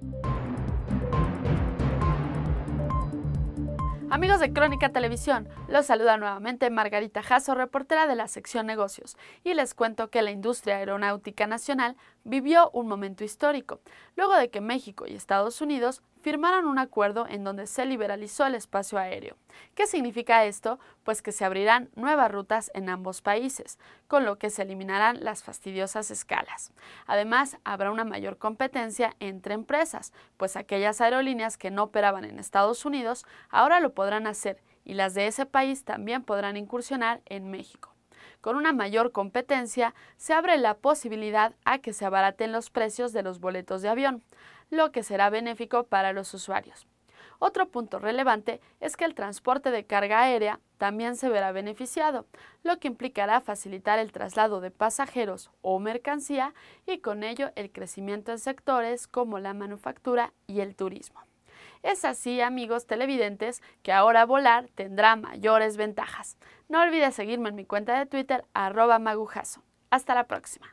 you Amigos de Crónica Televisión, los saluda nuevamente Margarita Jasso, reportera de la sección Negocios, y les cuento que la industria aeronáutica nacional vivió un momento histórico, luego de que México y Estados Unidos firmaron un acuerdo en donde se liberalizó el espacio aéreo. ¿Qué significa esto? Pues que se abrirán nuevas rutas en ambos países, con lo que se eliminarán las fastidiosas escalas. Además, habrá una mayor competencia entre empresas, pues aquellas aerolíneas que no operaban en Estados Unidos ahora lo podrán podrán hacer y las de ese país también podrán incursionar en México. Con una mayor competencia, se abre la posibilidad a que se abaraten los precios de los boletos de avión, lo que será benéfico para los usuarios. Otro punto relevante es que el transporte de carga aérea también se verá beneficiado, lo que implicará facilitar el traslado de pasajeros o mercancía y con ello el crecimiento en sectores como la manufactura y el turismo. Es así, amigos televidentes, que ahora volar tendrá mayores ventajas. No olvides seguirme en mi cuenta de Twitter, arroba magujazo. Hasta la próxima.